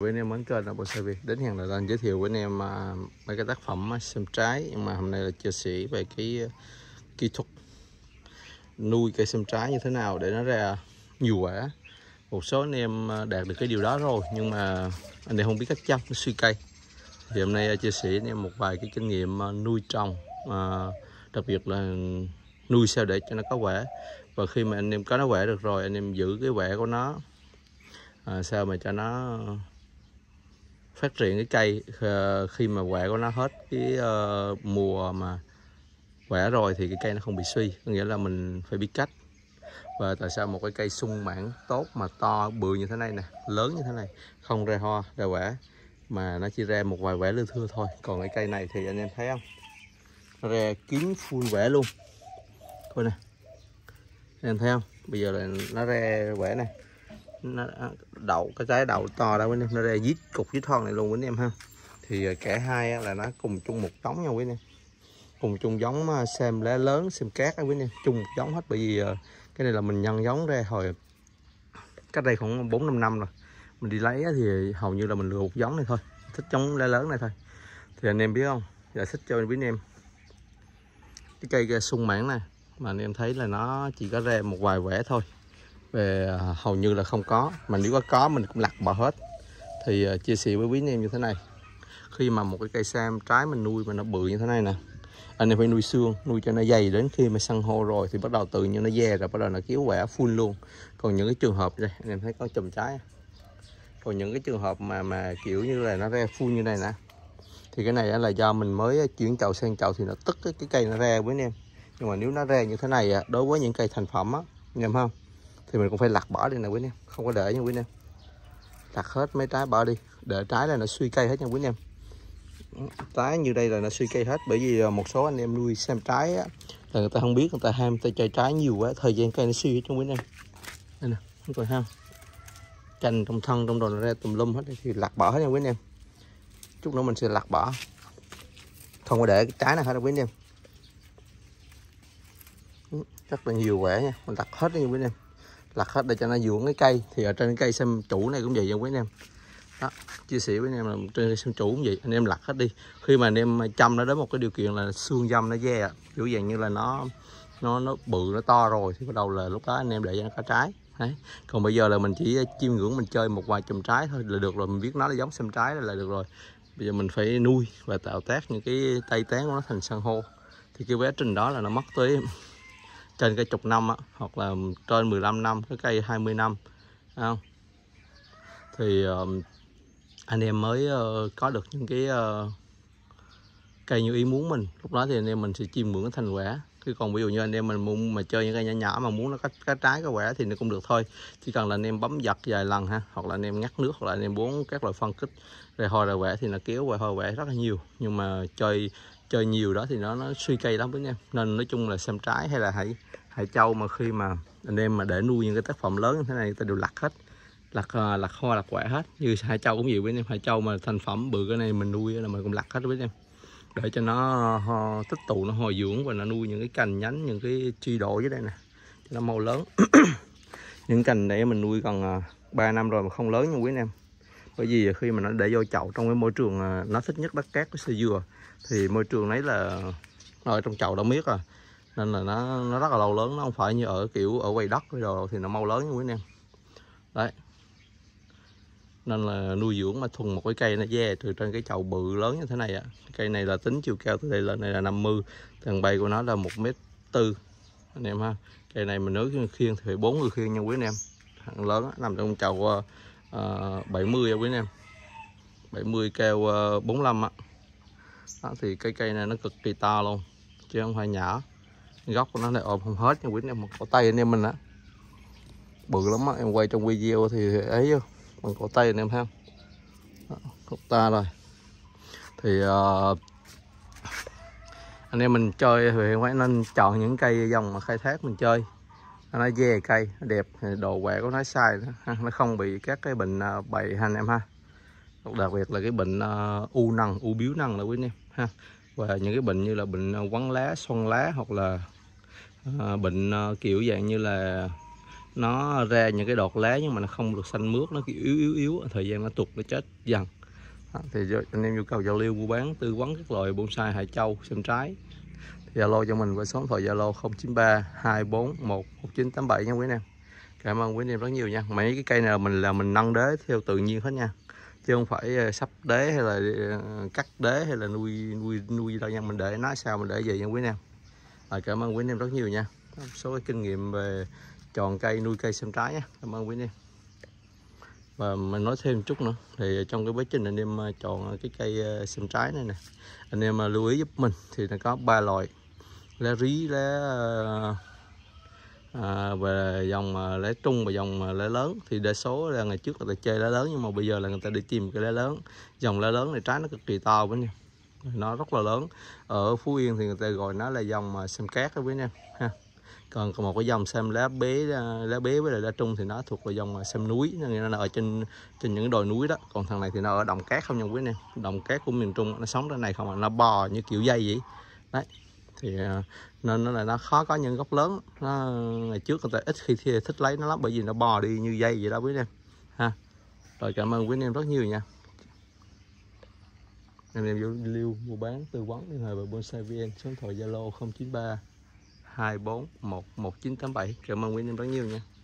Quý anh em mến kênh là Bộ Xe Việt Đến hiện là đang giới thiệu với anh em à, mấy cái tác phẩm xem à, trái Nhưng mà hôm nay là chia sẻ về cái à, kỹ thuật nuôi cây xem trái như thế nào để nó ra nhiều quả Một số anh em đạt được cái điều đó rồi nhưng mà anh em không biết cách chăm, suy cây Thì hôm nay chia sẻ anh em một vài cái kinh nghiệm nuôi trồng à, Đặc biệt là nuôi sao để cho nó có quả Và khi mà anh em có nó quả được rồi anh em giữ cái quả của nó À, sao mà cho nó phát triển cái cây ờ, khi mà quả của nó hết cái uh, mùa mà quả rồi thì cái cây nó không bị suy có nghĩa là mình phải biết cách và tại sao một cái cây sung mãn tốt mà to bự như thế này nè lớn như thế này không ra hoa ra quả mà nó chỉ ra một vài quả lưa thưa thôi còn cái cây này thì anh em thấy không ra kín full quả luôn thôi nè anh em thấy không bây giờ là nó ra quả này nó à, đậu cái trái đậu to đó quý em nó ra dít cục với thon này luôn quý em ha thì à, cả hai là nó cùng chung một đống nhau quý em cùng chung giống à, xem lá lớn xem cát á quý em chung giống hết bởi vì cái này là mình nhân giống ra hồi cách đây khoảng bốn năm năm rồi mình đi lấy thì hầu như là mình lựa một giống này thôi thích giống lá lớn này thôi thì anh em biết không giải thích cho anh biết em cái cây sung mãn này mà anh em thấy là nó chỉ có ra một vài vẻ thôi về à, hầu như là không có mà nếu có có mình cũng lặt bỏ hết thì à, chia sẻ với quý anh em như thế này khi mà một cái cây sam trái mình nuôi mà nó bự như thế này nè anh em phải nuôi xương nuôi cho nó dày đến khi mà săn hô rồi thì bắt đầu tự nhiên nó dè rồi bắt đầu nó kéo quả full luôn còn những cái trường hợp đây anh em thấy có chùm trái còn những cái trường hợp mà mà kiểu như là nó ra full như này nè thì cái này là do mình mới à, chuyển chậu sang chậu thì nó tức cái, cái cây nó ra với anh em nhưng mà nếu nó ra như thế này đối với những cây thành phẩm á anh em không thì mình cũng phải lặt bỏ đi nè quý anh em không có để nha quý anh em lặt hết mấy trái bỏ đi để trái là nó suy cây hết nha quý anh em trái như đây là nó suy cây hết bởi vì à, một số anh em nuôi xem trái á, là người ta không biết người ta ham người ta chơi trái nhiều quá thời gian cây nó suy hết trong quý anh em đây nè không còn ham cành trong thân trong đồi nó ra tùm lum hết thì lặt bỏ hết nha quý anh em chút nữa mình sẽ lặt bỏ không có để cái trái này hết đâu quý anh em rất là nhiều quẻ nha mình đặt hết nha quý anh em lặt hết để cho nó dưỡng cái cây thì ở trên cái cây xem chủ này cũng vậy nha quý anh em đó chia sẻ với anh em là trên sân chủ cũng vậy anh em lặt hết đi khi mà anh em chăm nó đến một cái điều kiện là xương dâm nó ve kiểu dạng như là nó nó nó bự nó to rồi thì bắt đầu là lúc đó anh em để cho nó có trái Đấy. còn bây giờ là mình chỉ chiêm ngưỡng mình chơi một vài chùm trái thôi là được rồi mình biết nó là giống xem trái là được rồi bây giờ mình phải nuôi và tạo tác những cái tay tán của nó thành san hô thì cái quá trình đó là nó mất tới trên cái chục năm á, hoặc là trên 15 năm cái cây 20 năm không? thì um, anh em mới uh, có được những cái uh, cây như ý muốn mình lúc đó thì anh em mình sẽ chiêm ngưỡng cái thành quả chứ còn ví dụ như anh em mình muốn mà chơi những cây nhỏ nhỏ mà muốn nó có cái trái có quả thì nó cũng được thôi chỉ cần là anh em bấm giật vài lần ha hoặc là anh em ngắt nước hoặc là anh em muốn các loại phân kích rồi hồi là quả thì nó kéo và hồi quả rất là nhiều nhưng mà chơi chơi nhiều đó thì nó nó suy cây lắm với anh em nên nói chung là xem trái hay là hãy hãy trâu mà khi mà anh em mà để nuôi những cái tác phẩm lớn như thế này ta đều lặt hết lặt ờ, lặt hoa lặt quẹ hết như hai châu cũng nhiều với anh em hai châu mà thành phẩm bự cái này mình nuôi là mình cũng lặt hết với anh em để cho nó ho, ờ, tích tụ nó hồi dưỡng và nó nuôi những cái cành nhánh những cái chi độ dưới đây nè cho nó màu lớn những cành này mình nuôi còn 3 ờ, năm rồi mà không lớn nha quý anh em bởi vì khi mà nó để vô chậu trong cái môi trường à, nó thích nhất đất cát với sơ dừa thì môi trường đấy là ở trong chậu đã miết rồi nên là nó nó rất là lâu lớn nó không phải như ở kiểu ở quầy đất rồi thì nó mau lớn như quý anh em đấy nên là nuôi dưỡng mà thuần một cái cây nó ve từ trên cái chậu bự lớn như thế này ạ à. cây này là tính chiều cao từ đây lên này là 50 tầng bay của nó là một mét tư anh em ha cây này mình nếu khiêng thì phải bốn người khiêng nha quý anh em thằng lớn á, nằm trong chậu à, uh, ờ, 70 quý anh em 70 keo uh, ờ, 45 á đó, thì cây cây này nó cực kỳ to luôn chứ không phải nhỏ gốc của nó này ôm không hết nha quý anh em một cổ tay anh em mình á bự lắm á em quay trong video thì ấy vô bằng cổ tay anh em thấy không ta rồi thì uh, anh em mình chơi thì phải nên chọn những cây dòng mà khai thác mình chơi nó dè cây đẹp đồ quẹ của nó sai nó không bị các cái bệnh ờ, bậy anh em ha đặc biệt là cái bệnh ờ, u năng u biếu năng là quý anh em ha và những cái bệnh như là bệnh ờ, quấn lá xoăn lá hoặc là bệnh kiểu dạng như là nó ra những cái đọt lá nhưng mà nó không được xanh mướt nó yếu yếu yếu thời gian nó tụt nó chết dần thì anh em nhu cầu giao lưu mua bán tư vấn các loại bonsai hải châu xâm trái Zalo cho mình qua số điện thoại Zalo 093 241 1987 nha quý anh em. Cảm ơn quý anh em rất nhiều nha. Mấy cái cây này là mình là mình nâng đế theo tự nhiên hết nha. Chứ không phải ờ, sắp đế hay là ờ, cắt đế hay là nuôi nuôi nuôi gì đâu nha, mình để nó sao mình để vậy nha quý anh em. À, cảm ơn quý anh em rất nhiều nha. số cái kinh nghiệm về tròn cây nuôi cây xem trái nha. Cảm ơn quý anh em và mình nói thêm chút nữa thì trong cái quá trình anh em chọn ờ, cái cây xem trái này nè anh em lưu ý giúp mình thì nó có ba loại lá rí lá à, ờ, ờ, về dòng mà ờ, lá trung và dòng lá lớn thì đa số là ngày trước người ta chơi lá lớn nhưng mà bây giờ là người ta đi tìm cái lá lớn dòng lá lớn này trái nó cực kỳ to với nha nó rất là lớn ở phú yên thì người ta gọi nó là dòng xem cát đó với nha ha còn một cái dòng xem lá bế lá bế với lại lá trung thì nó thuộc vào dòng xem núi nên nó ở trên trên những đồi núi đó còn thằng này thì nó ở đồng cát không nha quý anh em đồng cát của miền trung nó sống trên này không à nó bò như kiểu dây vậy đấy thì ờ, nên nó là nó khó có những gốc lớn nó ngày trước người ta ít khi thích lấy nó lắm bởi vì nó bò đi như dây vậy đó quý anh em ha rồi cảm ơn quý anh em rất nhiều nha anh em vô lưu mua bán tư vấn liên hệ với bonsai vn số điện thoại zalo 093 24 11 1987 cảm ơn quý anh em rất nhiều nha